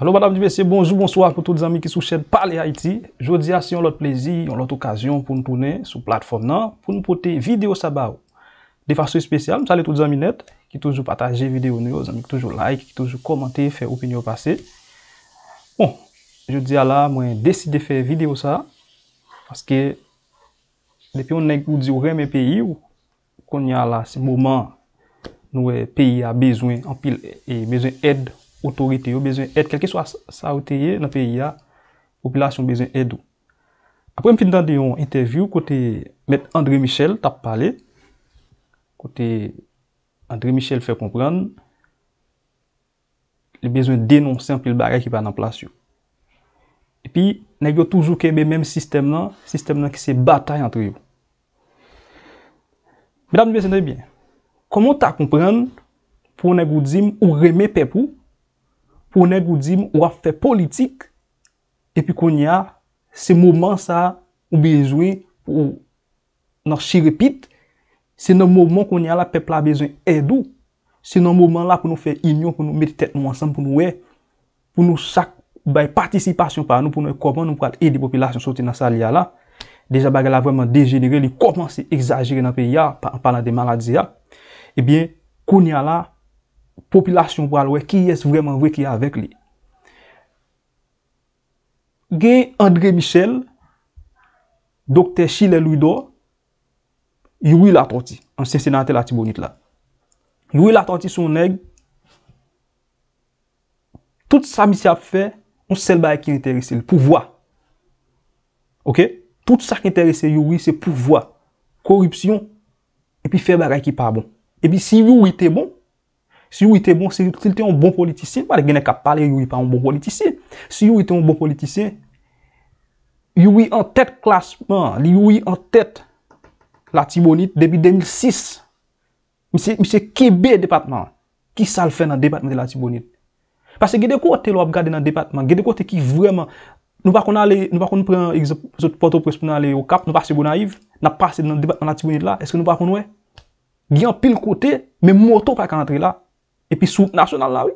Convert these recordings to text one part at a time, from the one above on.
Alo bada mnibese, bonjou, bonsoak pou tout zami ki sou chède Parle Haïti Jou diya si yon lot plezi, yon lot okasyon pou nou tounen sou platform nan Pou nou pote video sa ba ou De fasyon spesyal, msale tout zami net Ki toujou pataje video nou, toujou like, ki toujou komante, fè opinyo pase Bon, jou diya la, mwen deside fè video sa Faske, depi yon neg ou diyo reme peyi ou Kon yon la se mouman Nou peyi a bezwen, anpil e bezwen edd Otorite yo bezwen ete. Kelke so a sa otere, nan fe y a populasyon bezwen ete yo. Apre m fin dan diyon interview, kote mèd Andre Michel tap pale. Kote Andre Michel fè kompran. Le bezwen denonsen pil barek ki pa nan plasyon. E pi, nèk yo toujou keme mèm sistem nan, sistem nan ki se batay antre yo. Mèd ap nèmè sen dè bièn. Koman ta kompran pou nèk yo dizim ou remè pe pou pou ne goudim ou a ffè politik, epi kon ya, se mouman sa ou bezwe, ou nan shirepit, se nan mouman kon ya la pepla bezwen edou, se nan mouman la pou nou fè inyon, pou nou meti tèt nou ansan, pou nou wè, pou nou sak baye patisipasyon pa anou, pou nou e koman nou prate edi popilasyon soti nan sa liya la, deja baga la vwèman degenere, li koman se exagere nan pe ya, paran de maladzi ya, ebyen kon ya la, Popilasyon pral wè, ki yes vreman wè ki avèk li. Gen André Michel, Dokter Chilè Ludo, yu wè la tanti, ansen senante la tibounit la. Yu wè la tanti son neg, tout sa misi ap fè, on sel bè yè ki enterese lè, pou vwa. Ok? Tout sa ki enterese yu wè, se pou vwa. Korupsyon, epi fè bè yè ki pa bon. Epi si yu wè te bon, Si yu ite bon, si yu ite an bon politisyen, pa de genè kap pale, yu bon ite bon an bon politisyen. Si yu ite an bon politisyen, yu ite an tet klasman, li yu ite an tet la Tibonite, debi 2006, mi se kebe depatman, ki sal fe nan depatman de la Tibonite. Pase gede kote lo ap gade nan depatman, gede kote ki vreman, nou pa kon alè, nou pa kon nou pren poto presponan alè yo kap, nou pa se bon naiv, nou pa se nan depatman la Tibonite la, eske nou pa kon wè? Gyan pil kote, men moto pa kan atre la, E pi souvout nasyonal la we.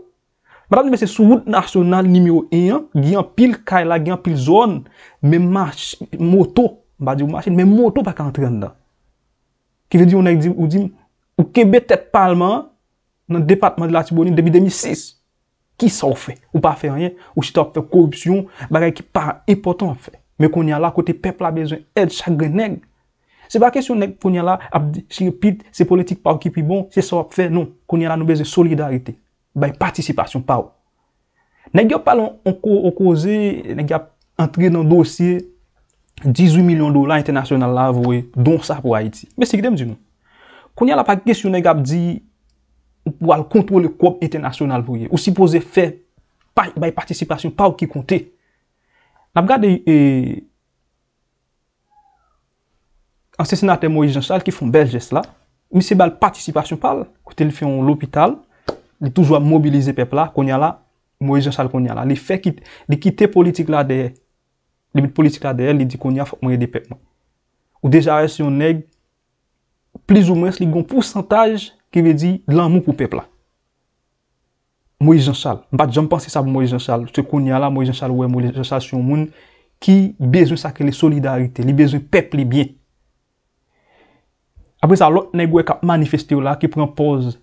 Matan mi bese souvout nasyonal nimeyo en, gyan pil kaj la, gyan pil zon, men mach, moto, badi ou mach, men moto baka entren dan. Ki ve di yon ek di ou di, ou kebet et palman, nan departman de la Tiborine debi 2006, ki sa ou fe? Ou pa fe anye? Ou sita ou fe korupsyon, bagay ki pa epotan fe. Men kon yon la kote pepl la bezon, ed chagre neg, Se ba kesyon nek konye la ap si repit se politik pa ou ki pi bon, se sa ap fe, non. Konye la nou beze solidarite. Baye participasyon pa ou. Nèk yon palo anko okose, nèk yon ap entre nan dosye, 18 milyon dola internasyonal la vwe, don sa pou Haiti. Mè se gdem di nou. Konye la pa kesyon nèk ap di, wal kontro le kop internasyonal vwe. Ou si pose fe, baye participasyon pa ou ki konte. Nèk gade... E, Anse senate Moïse Jean Chal, ki foun bel gest la, mi se bal patisipasyon pal, kote li fyon l'opital, li toujwa mobilize pep la, konya la, Moïse Jean Chal konya la. Li kite politik la deye, li bit politik la deye, li di konya, fok mwenye de pep man. Ou deja res yon neg, pliz ou mwen se li goun pousantaj ki ve di lan moun pou pep la. Moïse Jean Chal, mbate jom pansi sa pou Moïse Jean Chal, se konya la, Moïse Jean Chal we, Moïse Jean Chal si yon moun, ki bezon sakè le solidarite, li bezon pep li byen. apre sa lot ne gwe kap manifeste ou la ki prempose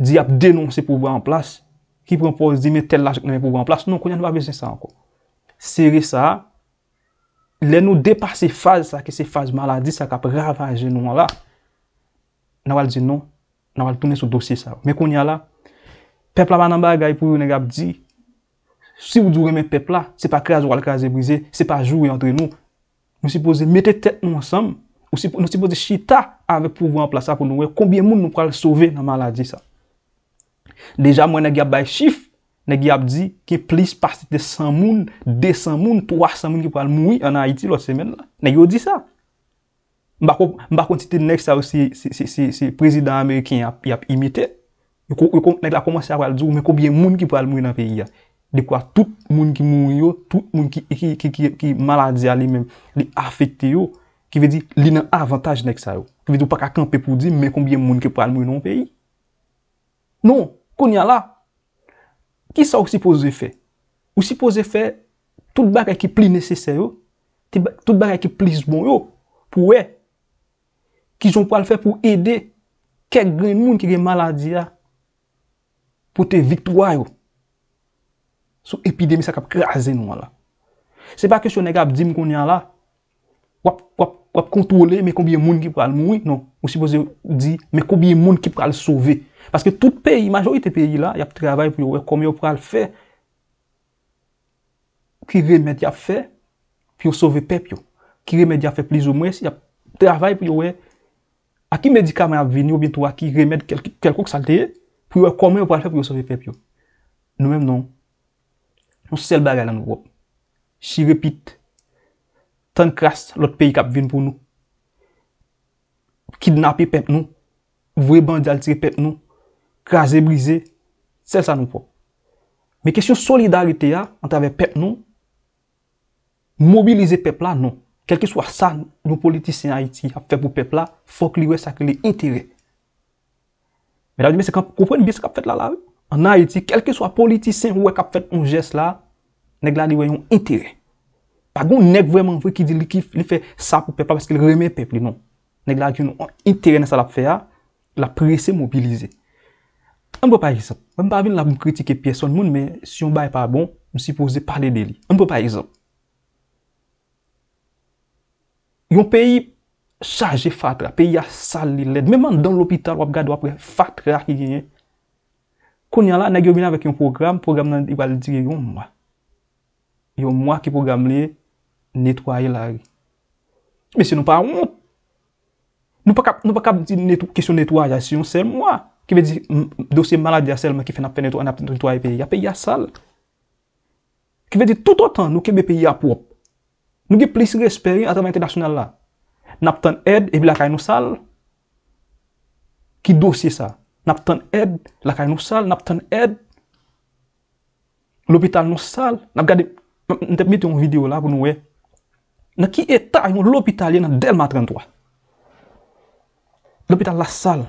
di ap denonsi pou vwa an plas ki prempose di me tel la chek ne me pou vwa an plas non konya nou ap vejen sa anko seri sa le nou depase faz sa ki se faz maladi sa kap ravaje nou an la nan wale di non, nou nan wale tounen sou dosye sa ou men konya la pepla manan bagay pou yon ne gwa ap di si wou dure men pepla se pa kras wale kras e brize se pa jou yon tre nou nou se pose mette tet nou ansam Nou sipo de chita anve pou gran plasa pou nou we, konbyen moun nou pral sove nan maladi sa. Deja mwen ne ge ap bay chif, ne ge ap di, ke plis partite 100 moun, 200 moun, 300 moun ki pral moui an Aiti lot semen la. Ne yo di sa. Mba kontite next sa ou se prezident Ameriken yap imite, ne ge la komansi ap wale djou, men konbyen moun ki pral moui nan peyi ya. De kwa tout moun ki moun yo, tout moun ki maladi a li men, li afekte yo, Ki ve di li nan avantaj nek sa yo. Ki ve di ou pa kakanpe pou di men konbyen moun ki pral moun nan peyi. Non, konya la, ki sa ou si pou ze fe? Ou si pou ze fe, tout baka ki pli nesesero, tout baka ki pli zbon yo, pou we, ki joun pral fe pou ede, ke gwen moun ki gen maladi ya, pou te viktoa yo. Sou epidemi sa kap kre azen wala. Se pa kesyon e gab di moun konya la, wap wap, Wap kontwole, me koubyen moun ki pral mouy, non. Mousi boze di, me koubyen moun ki pral sove. Paske tout peyi, majori te peyi la, yap travay pou yo wey, koumyo pral fe. Ki remed ya fe, pou yo sove pep yo. Ki remed ya fe pliz ou mwes, yap travay pou yo wey, a ki medikaman ya veni ou bintou, a ki remed kelkouk salteye, pou yo wey koumyo pral fe pou yo sove pep yo. Nou menm non. Mousi sel bagay lan wop. Si repit, tan kras lot peyi kap vin pou nou. Kidnapye pep nou, vwe bandyal tire pep nou, kras e brize, sel sa nou pou. Me kesyon solidarite ya, an tave pep nou, mobilize pep la nou. Kelke swa sa nou politisyen Haiti ap fe pou pep la, fok li wè sakri li intire. Me la di me se kan kompon bi se kap fet la la. An Haiti, kelke swa politisyen wè kap fet un jes la, neg la li wè yon intire. Pa goun nek vreman vre ki di li ki li fe sa pou pepa beske li reme pepe li, non. Nek la gyou nou an interene sa la pfea, la prese mobilize. Anpè pa exemple, anpè pa vin la m kritike piye son moun, men si bon, yon ba e pa bon, m si pose parle de li. Anpè pa exemple, yon peyi charge fatra, peyi a sali led, menman dan l'opital wap gado apre fatra ki genye. Konya la, nèk yon bina vek yon program, program nan i wale dire yon mwa. Yon mwa ki program li, yon mwa ki program li, Netwaye lage. Mese nou pa a moun. Nou pa kap di netwaye. Si yon sel mwa. Ki ve di dosye malade ya sel. Mwa ki fe nap netwaye pe. Ya pe ya sal. Ki ve di tout an tan nou kebe pe ya pou. Nou ki plis resperi an tramay internasyonel la. Nap tan ed. Ebi lakay nou sal. Ki dosye sa. Nap tan ed. Lakay nou sal. Nap tan ed. Lopital nou sal. Nap gade. Ntep mwite yon video la pou nou wey. nan ki e ta yon l'opital yon nan del matran twa. L'opital la sal.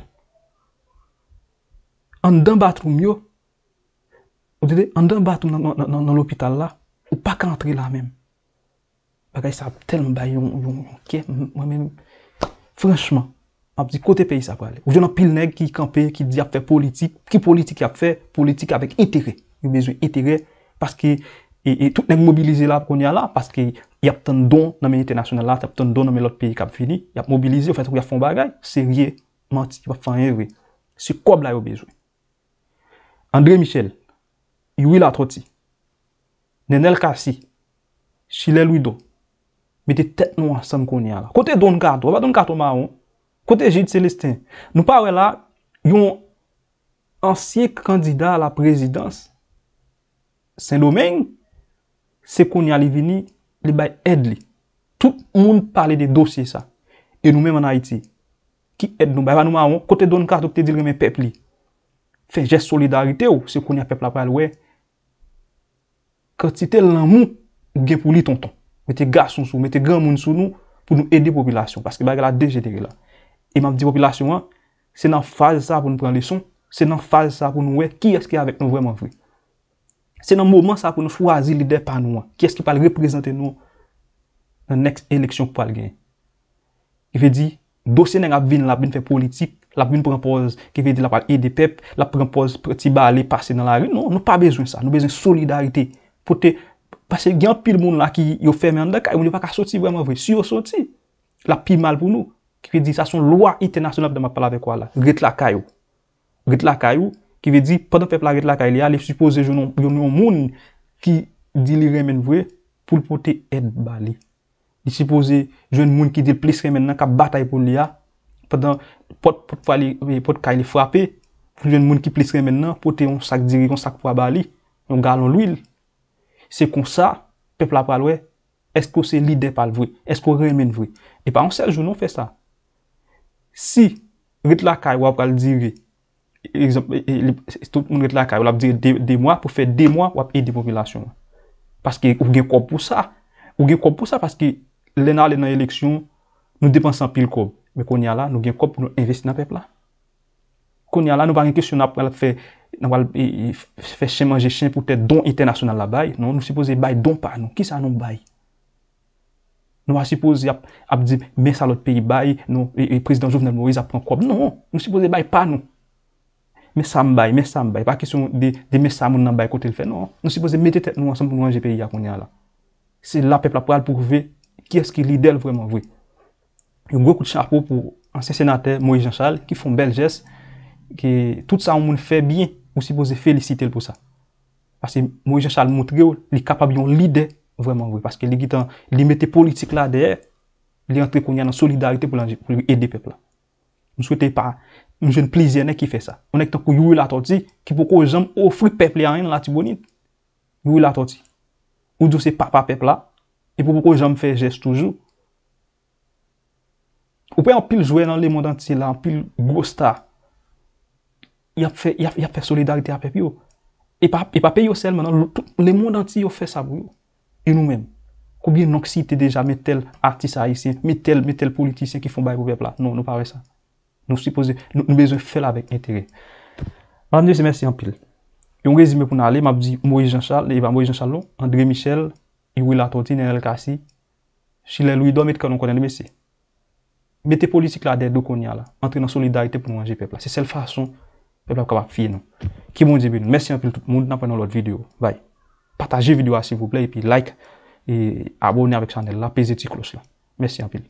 An dan batroum yo, an dan batroum nan l'opital la, ou pa kantri la men. Bakay sa telman bay yon kye, mwen men, franchman, an pti kote peyi sa kwa le. Ou yon an pil neg ki yi kampe, ki di ap fe politik, ki politik ap fe, politik avek etere. Yon bezwen etere, paske, e tout nen mobilize la, pou kon ya la, paske, yap tan don nan menite nasyonel la, tap tan don nan men lot peyi kap fini, yap mobilize ou fète ou yap fon bagay, se rye, manti, wap fanyen rwe, se kwa bla yo bejwe. André Michel, yuwi la troti, Nenel Kassi, Shile Lwido, mette tek nou ansem konya la. Kote Don Gato, wap Don Gato Maron, kote Gide Celestin, nou pawe la, yon ansye kandida la prezidans, Sendo Meng, se konya li vini, Li baye ed li. Tout moun pale de dosye sa. E nou men man a iti. Ki ed nou. Baye ban nou man an. Kote don kato kote diri men pep li. Fe jes solidarite ou. Se konye pep la pale we. Kote titel lan moun. Ge pou li ton ton. Mete gason sou. Mete gran moun sou nou. Pou nou edi popilasyon. Paske baye gala dejeteri la. E mabdi popilasyon an. Se nan faze sa pou nou pren lison. Se nan faze sa pou nou we. Ki eske avek nou vreman vwe. Se nan mouman sa pou nou fwazi lidè pa nou an, kèst ki pal reprezentè nou nan next eleksyon pou pal genye. Kifè di, dosyenèn ap vin la bin fè politik, la bin prempòz kifè di la pal e non, de pep, la prempòz pou ti ba alè pase nan la rin, nou, nou pa bezwen sa, nou bezwen solidarite. Pote, pase gyan pil moun la ki yo fè men an dekay, moun li wak a soti vreman vreman. Si yo soti, la pi mal pou nou. Kifè di, sa son lwa ite nasyonal da ma pal avek wala. Gret la kayou. Gret la kayou, ki ve di, padan pepla ret lakay li a, li suppose yon yon moun ki di li remen vwe, pou l pote et bali. Li suppose yon moun ki di plis remen nan, ka batay pou l li a, padan pot kwa li frape, pou yon moun ki plis remen nan, pote yon sak diri, yon sak pwa bali, yon galon lwil. Se kon sa, pepla palwe, esko se li depal vwe, esko remen vwe. E pa ansel, yon non fe sa. Si, ret lakay wap kal diri, Estou moun et la kay, ou la non, ap dire dey mwa pou fey dey mwa wap e dey popilasyon. Paske ou gen kob pou sa. Ou gen kob pou sa paske lè nan lè nan eleksyon, nou depansan pil kob. Mwen kon ya la, nou gen kob pou nou investi nan pep la. Kon ya la, nou wak en kesyon ap wap fe fè chen manje chen pou te don internasyonal la bay. Non, nou se pose bay don pa nou. Ki sa anon bay? Nou wak se pose ap di bè sa lot peyi bay, nou e prezident Jouvenel Moriza pran kob. Non, nou se pose bay pa nou. Mesan bay, mesan bay, pa kesyon de mesan moun nan bay kote l fè. Non, nou sipoze mette tek nou ansan pou nou anje peyi ya konya la. Se la pepla pral pou ve, ki eske li del vreman vwe. Yon gro kout chanpo pou ansen senater Moe Jean Charles ki fon bel jes, ki tout sa moun fè bin, nou sipoze felisite l pou sa. Pase Moe Jean Charles moutre yo, li kapab yon li del vreman vwe. Pase ki li mette politik la dehe, li rentre konya nan solidarite pou li edi pepla. Nou souwete pa, nou jen plizene ki fe sa. Onek tan kou yuwe la toti, ki pou kou jom ofri pepli an yon la tibonin. Yuwe la toti. Ou diw se papa pepli la, e pou kou jom fe jes toujou. Ou pou yon pil jwè nan le mondantise la, yon pil gwo star, yon fe solidarite a pepli yo. E pa pe yo sel manan, le mondantise yo fe sa pou yo. E nou men, kou biye noksite deja me tel artisa isen, me tel politisen ki fon bay pou pepli la. Non, nou pare sa. Nou s'y pose, nou bezon fèl avèk n'interè. Maman de Mese, mèsi anpil. Yon rezime pou nan ale, mab di Moïse Jean-Charles, le eva Moïse Jean-Charles lò, non? André Michel, Iwila Toti, Nenel Kassi, Chilè Louis Domit, kanon konen de Mese. Mète politik la dè do konya la. Entrè nan solidarite pou nou anje pepla. Se sel fason pepla pou kapap fie nou. Ki moun di ben nou. Mèsi anpil tout moun nan pren nou lot videyo. Vay. Pataje videyo la si vous blè, like, abonè avèk chanel la, peze ti klos la. Mèsi anp